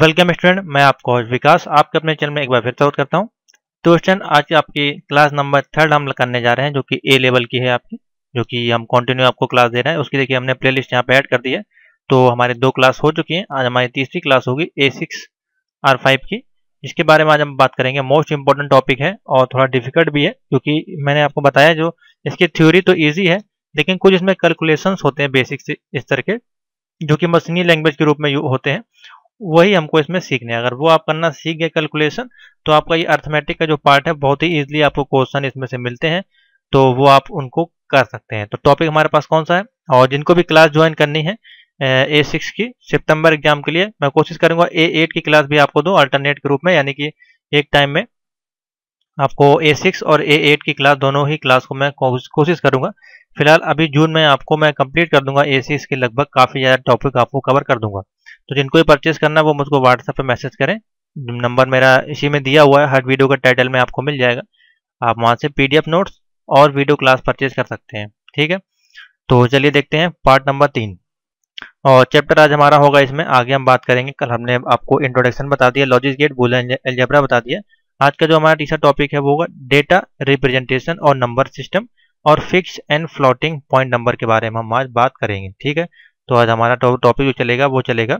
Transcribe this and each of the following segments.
welcome student मैं आपको विकास आपके अपने चैनल में एक बार फिर स्वागत करता हूं तो स्टूडेंट आज आपकी क्लास नंबर थर्ड हम करने जा रहे हैं जो कि ए लेवल की है आपकी जो कि हम कंटिन्यू आपको क्लास दे रहे हैं उसकी देखिए हमने प्लेलिस्ट यहाँ पे ऐड कर दी है तो हमारे दो क्लास हो चुकी हैं आज हमारी तीसरी क्लास होगी ए सिक्स आर फाइव की जिसके बारे में आज हम बात करेंगे मोस्ट इम्पोर्टेंट टॉपिक है और थोड़ा डिफिकल्ट भी है क्योंकि मैंने आपको बताया जो इसकी थ्योरी तो ईजी है लेकिन कुछ इसमें कैलकुलेशन होते हैं बेसिक्स इस तरह के जो कि मशीनी लैंग्वेज के रूप में होते हैं वही हमको इसमें सीखने अगर वो आप करना सीख गए कैलकुलेशन तो आपका ये अर्थमेटिक का जो पार्ट है बहुत ही इजिली आपको क्वेश्चन इसमें से मिलते हैं तो वो आप उनको कर सकते हैं तो टॉपिक हमारे पास कौन सा है और जिनको भी क्लास ज्वाइन करनी है ए सिक्स की सितंबर एग्जाम के लिए मैं कोशिश करूंगा ए एट की क्लास भी आपको दो अल्टरनेट के रूप में यानी कि एक टाइम में आपको ए सिक्स और ए एट की क्लास दोनों ही क्लास को मैं कोशिश करूंगा फिलहाल अभी जून में आपको मैं कंप्लीट कर दूंगा ए सिक्स के लगभग काफ़ी ज़्यादा टॉपिक आपको कवर कर दूंगा तो जिनको भी परचेज करना वो मुझको व्हाट्सएप पे मैसेज करें नंबर मेरा इसी में दिया हुआ है हर वीडियो का टाइटल में आपको मिल जाएगा आप वहाँ से पी नोट्स और वीडियो क्लास परचेज कर सकते हैं ठीक है तो चलिए देखते हैं पार्ट नंबर तीन और चैप्टर आज हमारा होगा इसमें आगे हम बात करेंगे कल हमने आपको इंट्रोडक्शन बता दिया लॉजिक गेट बोले एल्जेब्रा बता दिया आज का जो हमारा तीसरा टॉपिक है वो होगा डेटा रिप्रेजेंटेशन और नंबर सिस्टम और fix and floating point number के बारे में हम आज बात करेंगे ठीक है तो आज हमारा टॉपिक जो चलेगा वो चलेगा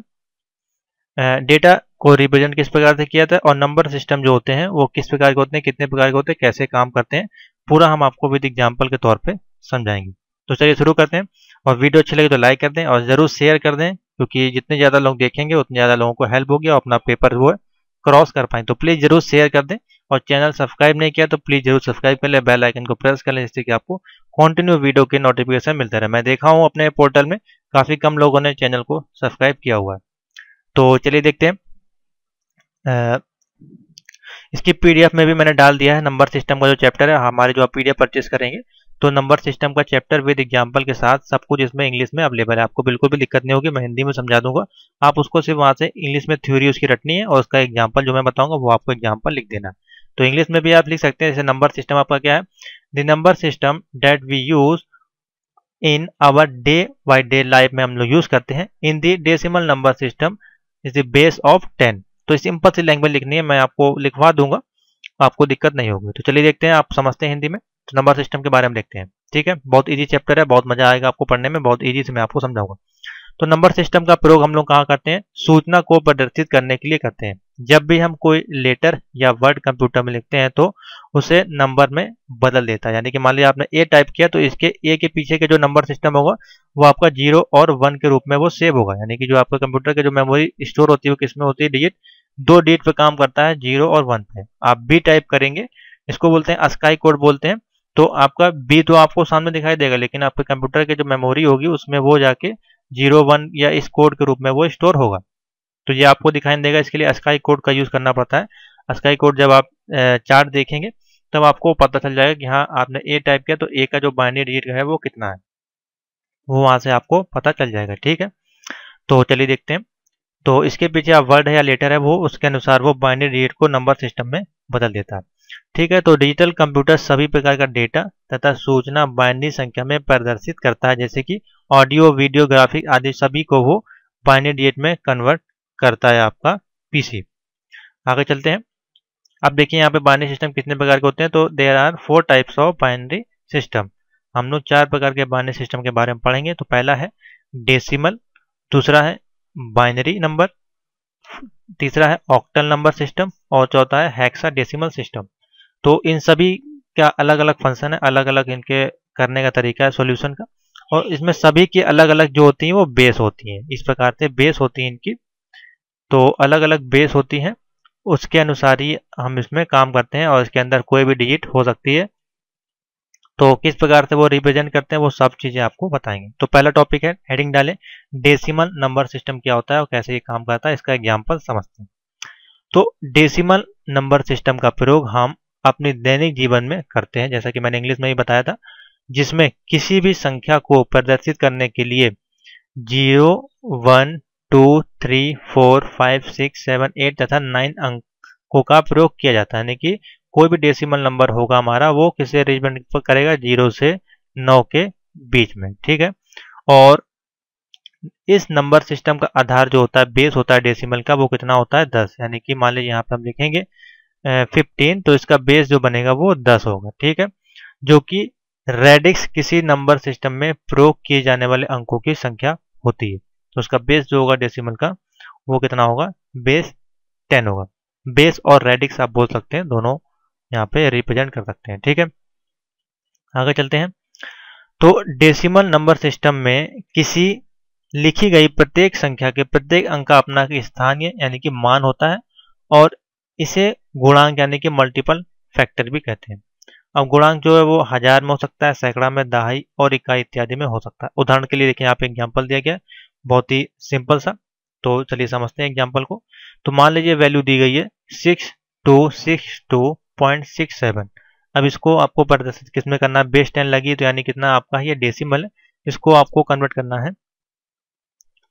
डेटा को रिप्रेजेंट किस प्रकार से किया था और नंबर सिस्टम जो होते हैं वो किस प्रकार के होते हैं कितने प्रकार के होते हैं कैसे काम करते हैं पूरा हम आपको विद एग्जाम्पल के तौर पर समझाएंगे तो चलिए शुरू करते हैं और वीडियो अच्छी लगे तो लाइक कर दें और ज़रूर शेयर कर दें क्योंकि जितने ज़्यादा लोग देखेंगे उतने ज़्यादा लोगों को हेल्प होगी और अपना पेपर वो क्रॉस कर पाएँ तो प्लीज़ ज़रूर शेयर कर दें और चैनल सब्सक्राइब नहीं किया तो प्लीज़ जरूर सब्सक्राइब कर लें बेल आइकन को प्रेस कर लें जिससे कि आपको कंटिन्यू वीडियो के नोटिफिकेशन मिलते रहे मैं देखा हूँ अपने पोर्टल में काफ़ी कम लोगों ने चैनल को सब्सक्राइब किया हुआ है तो चलिए देखते हैं इसकी पीडीएफ में भी मैंने डाल दिया है नंबर सिस्टम का जो चैप्टर है हमारे जो आप पीडीएफ परचेस करेंगे तो नंबर सिस्टम का चैप्टर विद एग्जाम्पल के साथ सब कुछ इसमें इंग्लिश में अवेलेबल है आपको बिल्कुल भी दिक्कत नहीं होगी मैं हिंदी में समझा दूंगा आप उसको सिर्फ वहां से इंग्लिश में थ्योरी उसकी रटनी है और उसका एग्जाम्पल जो मैं बताऊंगा वो आपको एग्जाम्पल लिख देना तो इंग्लिश में भी आप लिख सकते हैं जैसे नंबर सिस्टम आपका क्या है the number system that we use in our day by day life में हम लोग यूज करते हैं in the decimal number system is the base of ten तो सिंपल सी लैंग्वेज लिखनी है मैं आपको लिखवा दूंगा आपको दिक्कत नहीं होगी तो चलिए देखते हैं आप समझते हैं हिंदी में तो नंबर सिस्टम के बारे में देखते हैं ठीक है बहुत ईजी चैप्टर है बहुत मजा आएगा आपको पढ़ने में बहुत ईजी से मैं आपको समझाऊंगा तो नंबर सिस्टम का प्रयोग हम लोग कहाँ करते हैं सूचना को प्रदर्शित करने के लिए करते हैं जब भी हम कोई लेटर या वर्ड कंप्यूटर में लिखते हैं तो उसे नंबर में बदल देता है यानी कि मान लीजिए आपने ए टाइप किया तो इसके ए के पीछे के जो नंबर सिस्टम होगा वो आपका जीरो और वन के रूप में वो सेव होगा यानी कि जो आपका कंप्यूटर के जो मेमोरी स्टोर होती है वो किसमें होती है डिजिट दो डिजिट पे काम करता है जीरो और वन पे आप बी टाइप करेंगे इसको बोलते हैं स्काई कोड बोलते हैं तो आपका बी तो आपको सामने दिखाई देगा लेकिन आपके कंप्यूटर के जो मेमोरी होगी उसमें वो जाके जीरो वन या इस कोड के रूप में वो स्टोर होगा तो ये आपको दिखाई देगा इसके लिए स्काई कोड का यूज़ करना पड़ता है स्काई कोड जब आप चार्ट देखेंगे तब तो आपको पता चल जाएगा कि हाँ आपने ए टाइप किया तो ए का जो बाइनरी डिजिट है वो कितना है वो वहां से आपको पता चल जाएगा ठीक है तो चलिए देखते हैं तो इसके पीछे आप वर्ड है या लेटर है वो उसके अनुसार वो बाइनरी डिजिट को नंबर सिस्टम में बदल देता है ठीक है तो डिजिटल कंप्यूटर सभी प्रकार का डेटा तथा सूचना बाइनरी संख्या में प्रदर्शित करता है जैसे कि ऑडियो वीडियो ग्राफिक आदि सभी को वो बाइनरी डिजिट में कन्वर्ट करता है आपका पीसी आगे चलते हैं अब देखिए यहाँ पे बाइनरी सिस्टम कितने प्रकार के होते हैं तो there are four types of binary system हम लोग चार प्रकार के बाइनरी सिस्टम के बारे में पढ़ेंगे तो पहला है डेसिमल दूसरा है बाइनरी नंबर तीसरा है ऑक्टल नंबर सिस्टम और चौथा है हेक्सा डेसिमल सिस्टम तो इन सभी का अलग अलग फंक्शन है अलग अलग इनके करने का तरीका है सॉल्यूशन का और इसमें सभी की अलग अलग जो होती हैं वो बेस होती हैं इस प्रकार से बेस होती है इनकी तो अलग अलग बेस होती हैं उसके अनुसार ही हम इसमें काम करते हैं और इसके अंदर कोई भी डिजिट हो सकती है तो किस प्रकार से वो रिप्रेजेंट करते हैं वो सब चीज़ें आपको बताएंगे तो पहला टॉपिक है हेडिंग डालें डेसिमल नंबर सिस्टम क्या होता है और कैसे ये काम करता है इसका एग्जाम्पल समझते हैं तो डेसिमल नंबर सिस्टम का प्रयोग हम अपने दैनिक जीवन में करते हैं जैसा कि मैंने इंग्लिश में ही बताया था जिसमें किसी भी संख्या को प्रदर्शित करने के लिए zero one two three four five six seven eight तथा नाइन अंकों का प्रयोग किया जाता है यानी कि कोई भी डेसिमल नंबर होगा हमारा वो किसे अरेंजमेंट पर करेगा जीरो से नौ के बीच में ठीक है और इस नंबर सिस्टम का आधार जो होता है बेस होता है डेसिमल का वो कितना होता है दस यानी कि मान लीजिए यहाँ पे हम लिखेंगे फिफ्टीन तो इसका बेस जो बनेगा वो दस होगा ठीक है जो कि रेडिक्स किसी नंबर सिस्टम में प्रयोग किए जाने वाले अंकों की संख्या होती है तो उसका बेस जो होगा डेसिमल का वो कितना होगा बेस टेन होगा बेस और रेडिक्स आप बोल सकते हैं दोनों यहाँ पे रिप्रेजेंट कर सकते हैं ठीक है आगे चलते हैं तो डेसिमल नंबर सिस्टम में किसी लिखी गई प्रत्येक संख्या के प्रत्येक अंक का अपना स्थान यानी कि मान होता है और इसे गुणांक यानी कि मल्टीपल फैक्टर भी कहते हैं अब गुणांक जो है वो हजार में हो सकता है सैकड़ा में दहाई और इकाई इत्यादि में हो सकता है उदाहरण के लिए देखिए यहाँ पे एग्जाम्पल दिया गया बहुत ही सिंपल सा तो चलिए समझते हैं एग्जाम्पल को तो मान लीजिए वैल्यू दी गई है six two six two point six seven अब इसको आपको प्रदर्शित किसमें करना है बेस टेन लगी तो यानी कितना आपका ये डेसिमल है इसको आपको कन्वर्ट करना है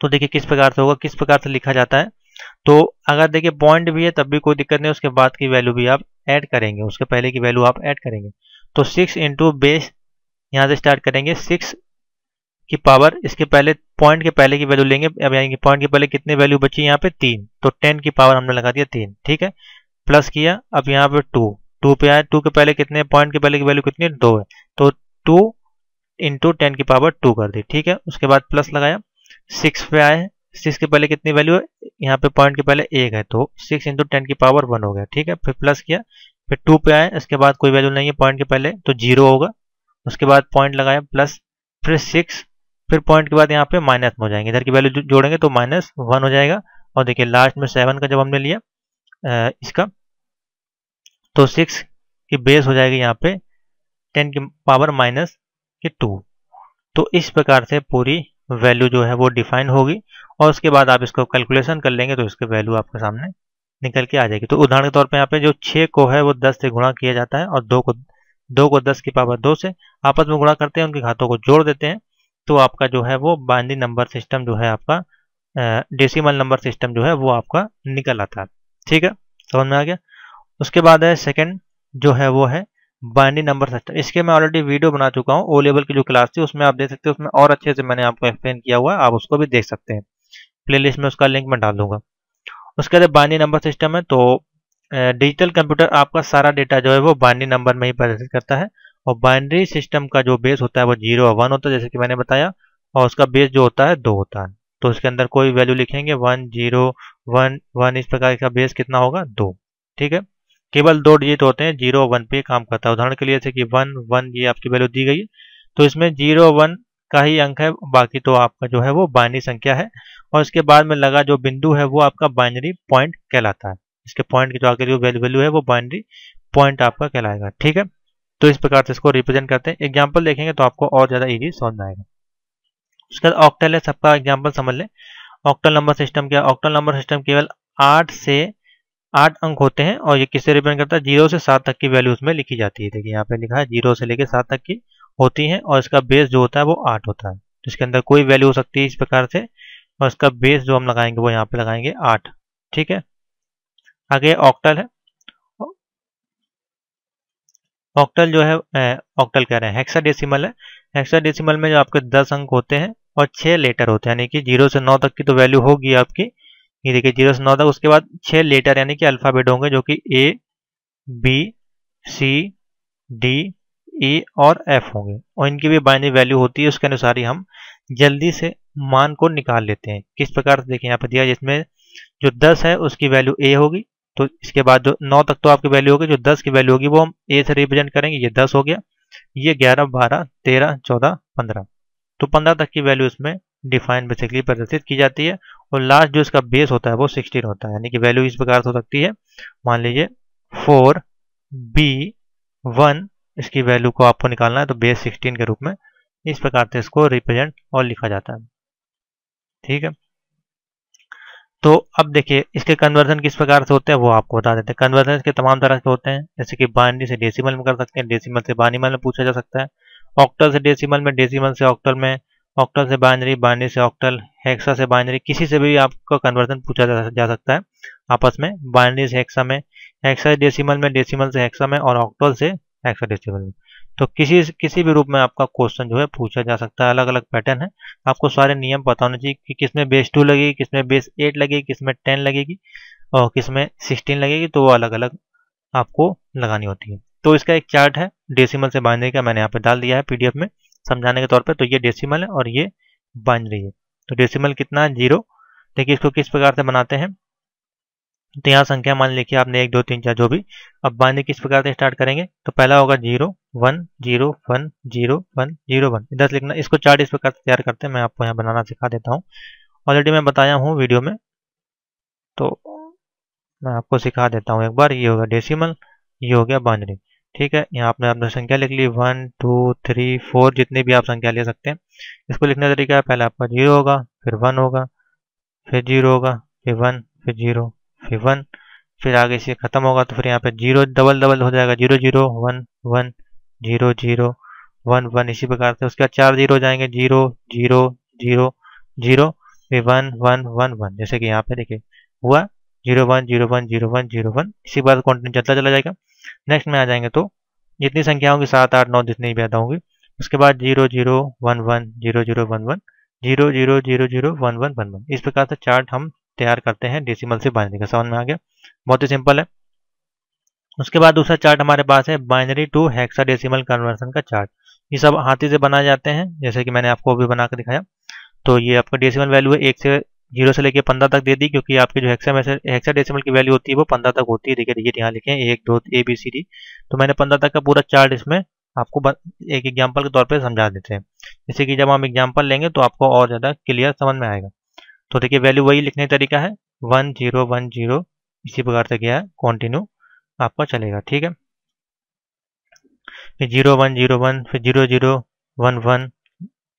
तो देखिए किस प्रकार से होगा किस प्रकार से लिखा जाता है तो अगर देखिए पॉइंट भी है तब भी कोई दिक्कत नहीं उसके बाद की वैल्यू भी आप ऐड करेंगे उसके पहले की वैल्यू आप ऐड करेंगे तो सिक्स इंटू बेस यहाँ से स्टार्ट करेंगे सिक्स की पावर इसके पहले पॉइंट के पहले की वैल्यू लेंगे अब यानी कि पॉइंट के पहले कितने वैल्यू बची यहाँ पे तीन तो टेन की पावर हमने लगा दिया तीन ठीक है प्लस किया अब यहाँ पे टू टू पे आए टू के पहले कितने पॉइंट के पहले की वैल्यू कितनी दो है तो टू इंटू टेन की पावर टू कर दी ठीक है उसके बाद प्लस लगाया सिक्स पे आए सिक्स के पहले कितनी वैल्यू है यहाँ पे पॉइंट के पहले एक है तो सिक्स इंटू टेन की पावर वन हो गया ठीक है फिर प्लस किया फिर टू पे आए इसके बाद कोई वैल्यू नहीं है पॉइंट के पहले तो जीरो होगा उसके बाद पॉइंट लगाया प्लस फिर सिक्स फिर पॉइंट के बाद यहाँ पे माइनस हो जाएंगे इधर की वैल्यू जोड़ेंगे तो माइनस वन हो जाएगा और देखिए लास्ट में सेवन का जब हमने लिया आ, इसका तो सिक्स की बेस हो जाएगी यहाँ पे टेन की पावर माइनस की टू तो इस प्रकार से पूरी वैल्यू जो है वो डिफाइन होगी और उसके बाद आप इसको कैलकुलेशन कर लेंगे तो इसके वैल्यू आपके सामने निकल के आ जाएगी तो उदाहरण के तौर पर यहाँ पे जो छः को है वो दस से गुणा किया जाता है और दो को दो को दस की पावर दो से आपस में गुणा करते हैं उनके घातों को जोड़ देते हैं तो आपका जो है वो बाइनरी नंबर सिस्टम जो है आपका डेसिमल नंबर सिस्टम जो है वो आपका निकल आता है ठीक है समझ में आ गया उसके बाद है सेकंड जो है वो है बाइनरी नंबर सिस्टम इसके मैं ऑलरेडी वीडियो बना चुका हूँ ओ लेवल की जो क्लास थी उसमें आप देख सकते हो उसमें और अच्छे से मैंने आपको एक्सप्लेन किया हुआ है आप उसको भी देख सकते हैं प्ले में उसका लिंक मैं डाल दूंगा उसके बाद बाइनरी नंबर सिस्टम है तो डिजिटल कंप्यूटर आपका सारा डेटा जो है वो बाइनरी नंबर में ही प्रदर्शित करता है और बाइनरी सिस्टम का जो बेस होता है वो जीरो और वन होता है जैसे कि मैंने बताया और उसका बेस जो होता है दो होता है तो उसके अंदर कोई वैल्यू लिखेंगे वन जीरो वन वन इस प्रकार का बेस कितना होगा दो ठीक है केवल दो डिजिट होते हैं जीरो वन पे काम करता है उदाहरण के लिए जैसे कि वन वन ये आपकी वैल्यू दी गई है तो इसमें जीरो वन का ही अंक है बाकी तो आपका जो है वो बाइनरी संख्या है और इसके बाद में लगा जो बिंदु है वो आपका बाइनरी पॉइंट कहलाता है इसके पॉइंट की जो आगे जो वैल्यू है वो बाइनरी पॉइंट आपका कहलाएगा ठीक है तो इस प्रकार से इसको रिप्रेजेंट करते हैं एग्जाम्पल देखेंगे तो आपको और ज़्यादा ईजी समझ में आएगा उसके बाद ऑक्टल है सबका एग्जाम्पल समझ लें ऑक्टल नंबर सिस्टम क्या ऑक्टल नंबर सिस्टम केवल आठ से आठ अंक होते हैं और ये किससे रिप्रेजेंट करता है जीरो से सात तक की वैल्यू उसमें लिखी जाती है देखिए यहाँ पे लिखा है जीरो से लेकर सात तक की होती है और इसका बेस जो होता है वो आठ होता है तो इसके अंदर कोई वैल्यू हो सकती है इस प्रकार से और इसका बेस जो हम लगाएंगे वो यहाँ पे लगाएंगे आठ ठीक है आगे ऑक्टल है ऑक्टल जो है ऑक्टल कह रहे हैं डेसिमल है डेसिमल में जो आपके दस अंक होते हैं और छह लेटर होते हैं यानी कि जीरो से नौ तक की तो वैल्यू होगी आपकी ये देखिए जीरो से नौ तक उसके बाद छह लेटर यानी कि अल्फ़ाबेट होंगे जो कि A B C D A और एफ होंगे और इनकी भी बाइनरी वैल्यू होती है उसके अनुसार ही हम जल्दी से मान को निकाल लेते हैं किस प्रकार से देखें यहाँ पर दिया जिसमें जो दस है उसकी वैल्यू ए होगी तो इसके बाद जो नौ तक तो आपकी वैल्यू होगी जो दस की वैल्यू होगी वो हम ए से रिप्रेजेंट करेंगे ये दस हो गया ये ग्यारह बारह तेरह चौदह पंद्रह तो पंद्रह तक की वैल्यू इसमें डिफाइन बेसिकली प्रदर्शित की जाती है और लास्ट जो इसका बेस होता है वो सिक्सटीन होता है यानी कि वैल्यू इस प्रकार से हो सकती है मान लीजिए फोर बी वन इसकी वैल्यू को आपको निकालना है तो बेस सिक्सटीन के रूप में इस प्रकार से इसको रिप्रेजेंट और लिखा जाता है ठीक है तो अब देखिए इसके कन्वर्जन किस प्रकार से होते हैं वो आपको बता देते हैं कन्वर्जन इसके तमाम तरह के होते हैं जैसे कि बाइनरी से डेसिमल में कर सकते हैं डेसिमल से बाइनरी में पूछा जा सकता है ऑक्टल से डेसिमल में डेसिमल से ऑक्टल में ऑक्टल से बाइनरी बाइनरी से ऑक्टल हेक्सा से बाइनरी किसी से भी आपका कन्वर्जन पूछा जा, जा सकता है आपस में बाइनरी से हेक्सा में हेक्सा डेसिमल में डेसिमल से हेक्सा में और ऑक्टल से हेक्सा डेसिमल में तो किसी किसी भी रूप में आपका क्वेश्चन जो है पूछा जा सकता है अलग अलग पैटर्न है आपको सारे नियम पता होने चाहिए कि किसमें बेस टू लगेगी किसमें बेस एट लगेगी किसमें टेन लगेगी और किसमें सिक्सटीन लगेगी तो वो अलग अलग आपको लगानी होती है तो इसका एक चार्ट है डेसिमल से बाइनरी का मैंने यहाँ पे डाल दिया है पीडीएफ में समझाने के तौर पर तो ये डेसीमल है और ये बाइनरी है तो डेसीमल कितना है जीरो देखिए इसको किस प्रकार से बनाते हैं तो यहाँ संख्या मान लीजिए आपने एक दो तीन चार जो भी अब बांधने किस प्रकार से स्टार्ट करेंगे तो पहला होगा zero one zero one zero one zero one दस लिखना इसको चार्ट इस प्रकार से तैयार करते हैं मैं आपको यहाँ बनाना सिखा देता हूँ ऑलरेडी मैं बताया हूँ वीडियो में तो मैं आपको सिखा देता हूँ एक बार ये होगा डेसिमल ये हो गया बाइनरी ठीक है यहाँ आपने आपने संख्या लिख ली वन टू थ्री फोर जितनी भी आप संख्या ले सकते हैं इसको लिखने का तरीका है पहले आपका जीरो होगा फिर वन होगा फिर जीरो होगा फिर वन फिर जीरो पे वन फिर आगे से ख़त्म होगा तो फिर यहाँ पे जीरो डबल डबल हो जाएगा zero zero one one zero zero one one इसी प्रकार से उसके बाद चार जीरो जाएंगे जीरो जीरो जीरो जीरो फिर वन वन वन वन जैसे कि यहाँ पे देखिए हुआ zero one zero one zero one zero one इसी बात कॉन्टिन्यू चलता चला जाएगा नेक्स्ट में आ जाएंगे तो जितनी संख्या होंगी सात आठ नौ जितनी भी आता होंगी उसके बाद zero zero one one zero zero one one zero zero zero zero one one one one इस प्रकार से चार्ट हम तैयार करते हैं डेसिमल से बाइनरी का समझ में आ गया बहुत ही सिंपल है उसके बाद दूसरा चार्ट हमारे पास है binary to hexadecimal conversion का चार्ट ये सब हाथी से बनाए जाते हैं जैसे कि मैंने आपको अभी बनाकर दिखाया तो ये आपका डेसिमल वैल्यू है एक से जीरो से लेके पंद्रह तक दे दी क्योंकि आपकी जो हेक्सा में हेक्सा डेसिमल की वैल्यू होती है वो पंद्रह तक होती है देखिए देखिए यहाँ लिखे एक दो ए बी सी डी तो मैंने पंद्रह तक का पूरा चार्ट इसमें आपको एक एग्जाम्पल के तौर पर समझा देते हैं जैसे कि जब हम एग्जाम्पल लेंगे तो आपको और ज़्यादा क्लियर समझ में आएगा तो देखिए वैल्यू वही लिखने का तरीका है वन जीरो वन जीरो इसी प्रकार से गया है कॉन्टिन्यू आपका चलेगा ठीक है फिर जीरो वन जीरो वन फिर zero zero one one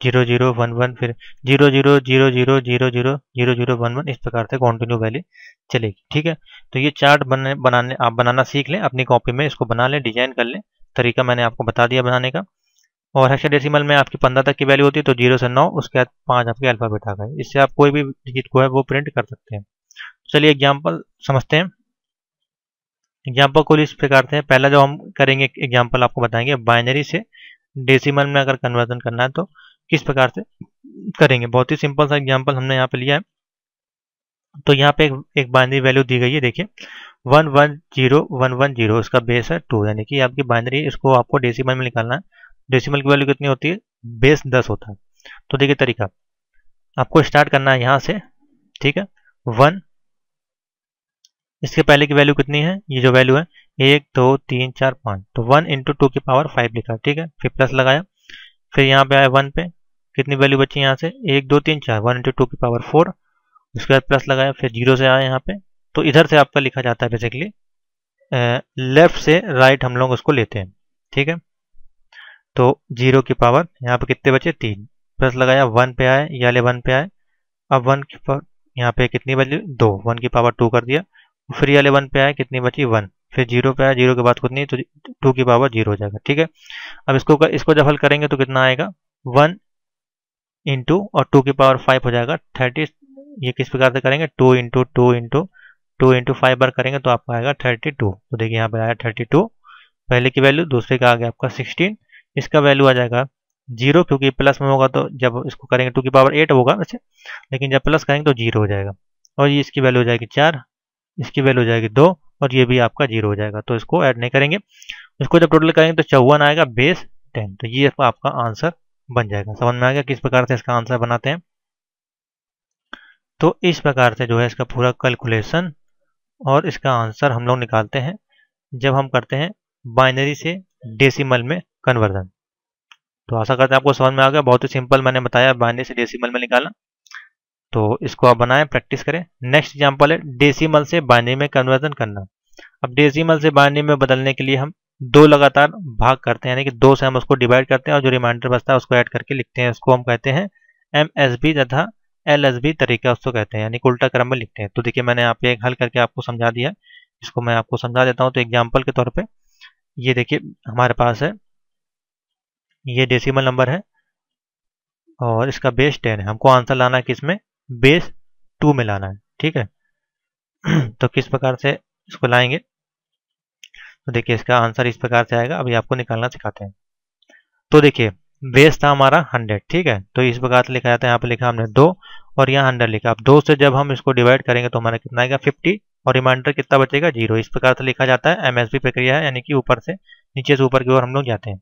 zero zero one one फिर zero zero zero zero zero zero zero zero one one इस प्रकार से कॉन्टिन्यू वैल्यू चलेगी ठीक है तो ये चार्ट बनाने बनाने आप बनाना सीख लें अपनी कॉपी में इसको बना लें डिजाइन कर लें तरीका मैंने आपको बता दिया बनाने का और हेक्साडेसिमल में आपकी पंद्रह तक की वैल्यू होती है तो जीरो से नौ उसके बाद पाँच आपके अल्फ़ाबेट आ गए इससे आप कोई भी डिजिट को है वो प्रिंट कर सकते हैं तो चलिए एग्जाम्पल समझते हैं एग्जाम्पल को इस प्रकार से पहला जो हम करेंगे एग्जाम्पल आपको बताएंगे बाइनरी से डेसिमल में अगर कन्वर्जन करना है तो किस प्रकार से करेंगे बहुत ही सिंपल सा एग्जाम्पल हमने यहाँ पे लिया है तो यहाँ पे एक, एक बाइनरी वैल्यू दी गई है देखिए one one zero one one zero इसका बेस है टू यानी कि आपकी बाइनरी इसको आपको डेसिमल में निकालना है डेसिमल की वैल्यू कितनी होती है बेस दस होता है तो देखिए तरीका आपको स्टार्ट करना है यहां से ठीक है वन इसके पहले की वैल्यू कितनी है ये जो वैल्यू है एक दो तीन चार पांच तो वन इंटू टू की पावर फाइव लिखा ठीक है फिर प्लस लगाया फिर यहाँ पे आया वन पे कितनी वैल्यू बची यहाँ से एक दो तीन चार वन इंटू टू की पावर फोर उसके बाद प्लस लगाया फिर जीरो से आया यहाँ पे तो इधर से आपका लिखा जाता है बेसिकली लेफ्ट से राइट हम लोग उसको लेते हैं ठीक है तो जीरो की पावर यहाँ पे कितने बचे तीन प्लस लगाया वन पे आए याले वन पे आए अब वन की पावर यहाँ पे कितनी बची दो वन की पावर टू कर दिया फिर याले वन पे आए कितनी बची वन फिर जीरो पे आया जीरो के बाद कुछ नहीं तो टू की पावर जीरो हो जाएगा ठीक है अब इसको कर, इसको जब हल करेंगे तो कितना आएगा वन इंटू और टू की पावर फाइव हो जाएगा थर्टी ये किस प्रकार से करेंगे two into two into two into five बार करेंगे तो आपका आएगा थर्टी टू तो देखिए यहाँ पर आया थर्टी टू पहले की वैल्यू दूसरे का आ गया आपका सिक्सटीन इसका वैल्यू आ जाएगा जीरो क्योंकि प्लस में होगा तो जब इसको करेंगे टू की पावर एट होगा वैसे लेकिन जब प्लस करेंगे तो जीरो हो जाएगा और ये इसकी वैल्यू हो जाएगी चार इसकी वैल्यू हो जाएगी दो और ये भी आपका जीरो हो जाएगा तो इसको ऐड नहीं करेंगे इसको जब टोटल करेंगे तो चौवन आएगा बेस टेन तो ये आपका आंसर बन जाएगा समझ में आ गया किस प्रकार से इसका आंसर बनाते हैं तो इस प्रकार से जो है इसका पूरा कैलकुलेशन और इसका आंसर हम लोग निकालते हैं जब हम करते हैं बाइनरी से डेसिमल में कन्वर्जन तो आशा करते हैं आपको समझ में आ गया बहुत ही सिंपल मैंने बताया बाइनरी से डेसिमल में निकाला तो इसको आप बनाएं प्रैक्टिस करें नेक्स्ट एग्जाम्पल है डेसिमल से बाइनरी में कन्वर्जन करना अब डेसिमल से बाइनरी में बदलने के लिए हम दो लगातार भाग करते हैं यानी कि दो से हम उसको डिवाइड करते हैं और जो रिमाइंडर बचता है उसको ऐड करके लिखते हैं उसको हम कहते हैं एम एस बी तथा एल एस बी तरीका उसको कहते हैं यानी उल्टा क्रम में लिखते हैं तो देखिए मैंने आप एक हल करके आपको समझा दिया इसको मैं आपको समझा देता हूँ तो एग्जाम्पल के तौर पर ये देखिए हमारे पास है ये डेसिमल नंबर है और इसका बेस टेन है हमको आंसर लाना है किसमें बेस टू में लाना है ठीक है तो किस प्रकार से इसको लाएंगे तो देखिए इसका आंसर इस प्रकार से आएगा अभी आपको निकालना सिखाते हैं तो देखिए बेस था हमारा हंड्रेड ठीक है तो इस प्रकार से लिखा जाता है यहाँ पे लिखा हमने दो और यहाँ हंड्रेड लिखा अब दो से जब हम इसको डिवाइड करेंगे तो हमारा कितना आएगा फिफ्टी और रिमाइंडर कितना बचेगा जीरो इस प्रकार से लिखा जाता है एमएसबी प्रक्रिया है यानी कि ऊपर से नीचे से ऊपर की ओर हम लोग जाते हैं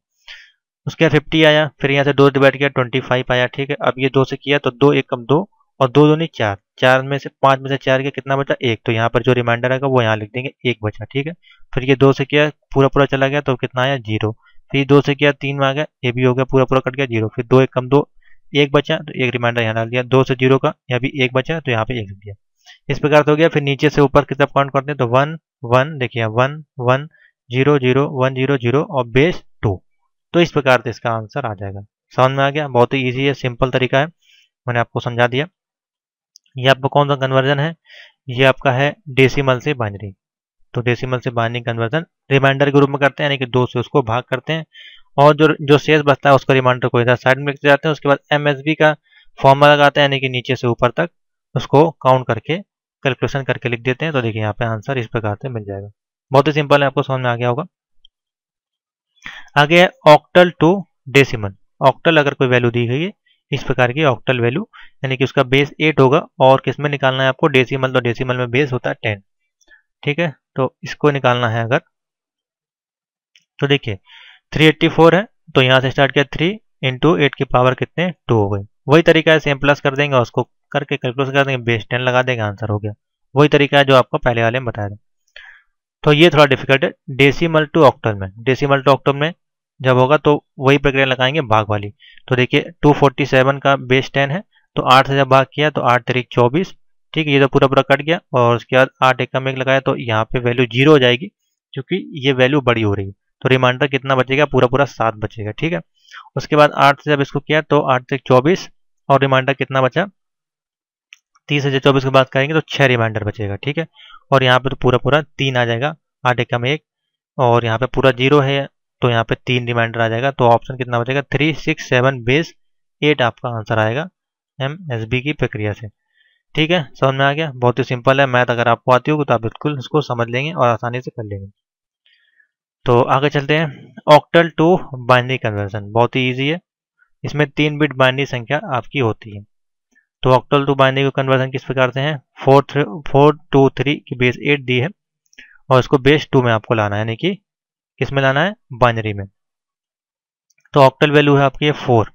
उसके बाद फिफ्टी आया फिर यहाँ से दो डिवाइड किया ट्वेंटी फाइव आया ठीक है अब ये दो से किया तो दो एक कम दो और दो दो नहीं चार चार में से पांच में से चार किया कितना बचा एक तो यहाँ पर जो रिमाइंडर आएगा वो यहाँ लिख देंगे एक बचा ठीक है फिर ये दो से किया पूरा पूरा चला गया तो कितना आया जीरो फिर दो से किया तीन में आ गया ये भी हो गया पूरा पूरा कट गया जीरो फिर दो एक कम दो एक बचा तो एक रिमाइंडर यहाँ डाल दिया दो से जीरो का यहाँ भी एक बचा तो यहाँ पे एक लिख दिया इस प्रकार हो गया फिर नीचे से ऊपर कितना काउंट करते हैं तो वन वन देखिए one one zero zero one zero zero और बेस तो इस प्रकार से इसका आंसर आ जाएगा समझ में आ गया बहुत ही ईजी है सिंपल तरीका है मैंने आपको समझा दिया ये आपका कौन सा कन्वर्जन है ये आपका है डेसीमल से बाइनरी तो डेसीमल से बाइनरी कन्वर्जन रिमाइंडर के रूप में करते हैं यानी कि दो से उसको भाग करते हैं और जो जो शेष बचता है उसका रिमाइंडर को इधर साइड में जाते हैं उसके बाद एम का फॉर्मा लगाते हैं यानी कि नीचे से ऊपर तक उसको काउंट करके कैलकुलेशन करके लिख देते हैं तो देखिए यहाँ पे आंसर इस प्रकार से मिल जाएगा बहुत ही सिंपल है आपको समझ में आ गया होगा आगे है ऑक्टल टू डेसिमल ऑक्टल अगर कोई वैल्यू दी गई है इस प्रकार की ऑक्टल वैल्यू यानी कि उसका बेस एट होगा और किस में निकालना है आपको डेसिमल तो डेसिमल में बेस होता है टेन ठीक है तो इसको निकालना है अगर तो देखिए 384 है तो यहां से स्टार्ट किया थ्री इंटू एट की पावर कितने टू हो गए वही तरीका है सेम प्लस कर देंगे और उसको करके कैलकुलेट कर देंगे बेस टेन लगा देंगे आंसर हो गया वही तरीका है जो आपको पहले वाले में बताया था तो ये थोड़ा डिफिकल्ट है डेसीमल टू ऑक्टल में डेसीमल टू ऑक्टल में जब होगा तो वही प्रक्रिया लगाएंगे भाग वाली तो देखिए 247 का बेस 10 है तो 8 से जब भाग किया तो 8 तरीक चौबीस ठीक है ये तो पूरा पूरा कट गया और उसके बाद आठ एक कम एक लगाया तो यहाँ पे वैल्यू जीरो हो जाएगी क्योंकि ये वैल्यू बड़ी हो रही है तो रिमाइंडर कितना बचेगा पूरा पूरा सात बचेगा ठीक है उसके बाद आठ से जब इसको किया तो आठ तरीक चौबीस और रिमाइंडर कितना बचा तीस से चौबीस की बात करेंगे तो छह रिमाइंडर बचेगा ठीक है और यहाँ पे तो पूरा पूरा तीन आ जाएगा आठ एक कम एक और यहाँ पे पूरा जीरो है तो यहाँ पे तीन रिमाइंडर आ जाएगा तो ऑप्शन कितना बचेगा three six seven base eight आपका आंसर आएगा एम एस बी की प्रक्रिया से ठीक है समझ में आ गया बहुत ही सिंपल है मैथ अगर आपको आती होगी तो आप बिल्कुल इसको समझ लेंगे और आसानी से कर लेंगे तो आगे चलते हैं ऑक्टल टू बाइनरी कन्वर्जन बहुत ही ईजी है इसमें तीन बिट बाइनरी संख्या आपकी होती है तो ऑक्टल टू बाइनरी कन्वर्जन किस प्रकार से है four three four two three की बेस एट दी है और इसको बेस टू में आपको लाना है यानी कि किसमें लाना है बाइनरी में तो ऑक्टल वैल्यू है आपकी ये फोर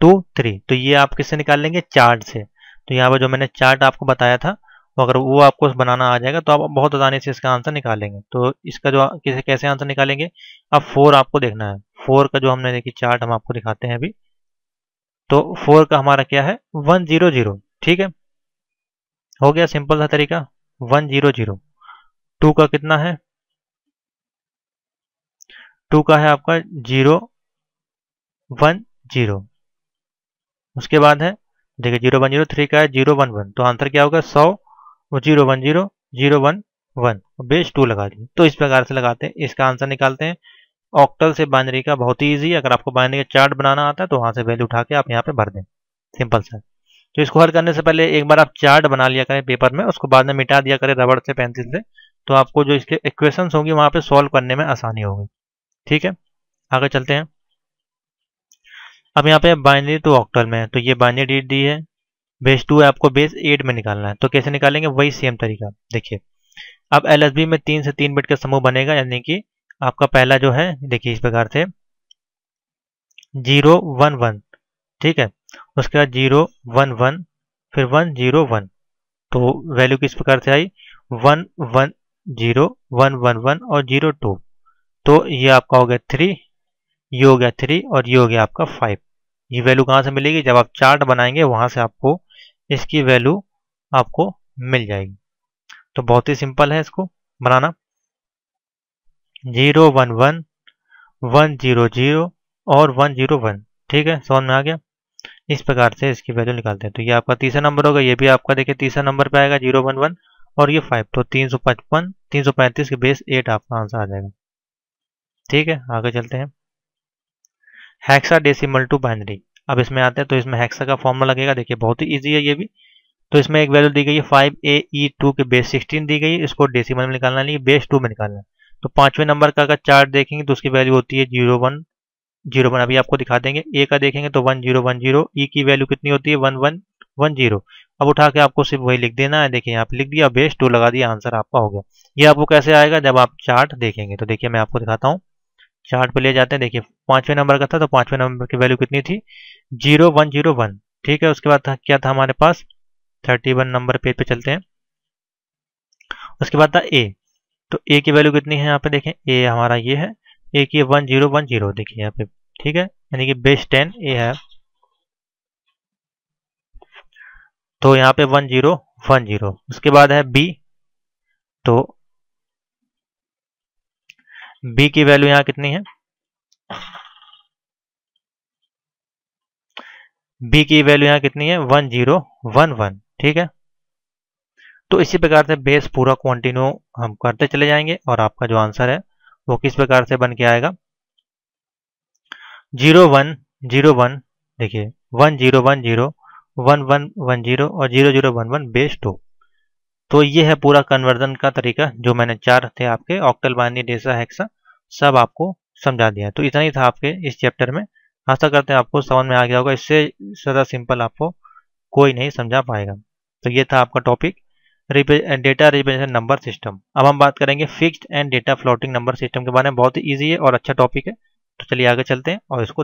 टू थ्री तो ये आप किससे निकाल लेंगे चार्ट से तो यहाँ पर जो मैंने चार्ट आपको बताया था तो अगर वो आपको बनाना आ जाएगा तो आप बहुत आसानी से इसका आंसर निकालेंगे तो इसका जो किसे कैसे आंसर निकालेंगे अब फोर आपको देखना है फोर का जो हमने देखी चार्ट हम आपको दिखाते हैं अभी तो फोर का हमारा क्या है वन जीरो जीरो ठीक है हो गया सिंपल सा तरीका वन जीरो जीरो टू का कितना है टू का है आपका जीरो वन जीरो उसके बाद है देखिए जीरो वन जीरो थ्री का है जीरो वन वन तो आंसर क्या होगा सौ और zero one zero zero one one base two लगा दिए तो इस प्रकार से लगाते हैं इसका आंसर निकालते हैं ऑक्टल से बाइनरी का बहुत ही ईजी है अगर आपको बाइनरी का चार्ट बनाना आता है तो वहां से वैल्यू उठा के आप यहाँ पे भर दें सिंपल सा तो इसको हल करने से पहले एक बार आप चार्ट बना लिया करें पेपर में उसको बाद में मिटा दिया करें रबड़ से पेंसिल से तो आपको जो इसके इक्वेशंस होंगी वहां पे सॉल्व करने में आसानी होगी ठीक है आगे चलते हैं अब यहाँ पे बाइनरी टू ऑक्टल में है तो ये बाइनरी डेट दी है बेस टू है आपको बेस एट में निकालना है तो कैसे निकालेंगे वही सेम तरीका देखिए अब एल में तीन से तीन बिट का समूह बनेगा यानी कि आपका पहला जो है देखिए इस प्रकार से जीरो वन वन ठीक है उसके बाद जीरो वन वन फिर वन जीरो वन तो वैल्यू किस प्रकार से आई one one zero one one one और जीरो टू तो ये आपका हो गया थ्री ये हो गया थ्री और ये हो गया आपका फाइव ये वैल्यू कहाँ से मिलेगी जब आप चार्ट बनाएंगे वहां से आपको इसकी वैल्यू आपको मिल जाएगी तो बहुत ही सिंपल है इसको बनाना zero one one one zero zero और वन जीरो वन ठीक है सोन में आ गया इस प्रकार से इसकी वैल्यू निकालते हैं तो ये आपका तीसरा नंबर होगा ये भी आपका देखिए तीसरा नंबर पे आएगा जीरो वन वन और ये फाइव तो तीन सौ पचपन तीन सौ पैंतीस के बेस एट आपका आंसर आ जाएगा ठीक है आगे चलते हैं हेक्सा डेसिमल टू बाइनरी अब इसमें आते हैं तो इसमें हेक्सा का फॉर्मूला लगेगा देखिए बहुत ही ईजी है ये भी तो इसमें एक वैल्यू दी गई है फाइव ए ई टू के बेस सिक्सटीन दी गई है इसको डेसिमल में निकालना नहीं बेस टू में निकालना है तो पांचवें नंबर का अगर चार्ट देखेंगे तो उसकी वैल्यू होती है जीरो वन जीरो वन अभी आपको दिखा देंगे ए का देखेंगे तो one zero one zero E की वैल्यू कितनी होती है वन वन वन जीरो अब उठा के आपको सिर्फ वही लिख देना है देखिए यहाँ पे लिख दिया बेस टू लगा दिया आंसर आपका हो गया ये आपको कैसे आएगा जब आप चार्ट देखेंगे तो देखिए मैं आपको दिखाता हूँ चार्ट पे ले जाते हैं देखिए पांचवें नंबर का था तो पांचवें नंबर की वैल्यू कितनी थी जीरो वन जीरो वन ठीक है उसके बाद था, क्या था हमारे पास थर्टी वन नंबर पेज पे चलते हैं उसके बाद था ए तो ए की वैल्यू कितनी है यहाँ पे देखें ए हमारा ये है ए की वन जीरो वन जीरो देखिए यहाँ पे ठीक है यानी कि बेस टेन ए है तो यहाँ पे वन जीरो वन जीरो उसके बाद है बी तो बी की वैल्यू यहां कितनी है बी की वैल्यू यहां कितनी है वन जीरो वन वन ठीक है तो इसी प्रकार से बेस पूरा कॉन्टिन्यू हम करते चले जाएंगे और आपका जो आंसर है वो किस प्रकार से बन के आएगा जीरो वन जीरो वन देखिए one zero one zero one one one zero और zero zero one one base two तो ये है पूरा कन्वर्जन का तरीका जो मैंने चार थे आपके ऑक्टल बाइनरी डेसा हेक्सा सब आपको समझा दिया तो इतना ही था आपके इस चैप्टर में आशा करते हैं आपको समझ में आ गया होगा इससे ज़्यादा सिंपल आपको कोई नहीं समझा पाएगा तो ये था आपका topic data representation number system अब हम बात करेंगे fixed and data floating number system के बारे में बहुत ही ईजी है और अच्छा टॉपिक है तो चलिए आगे चलते हैं और इसको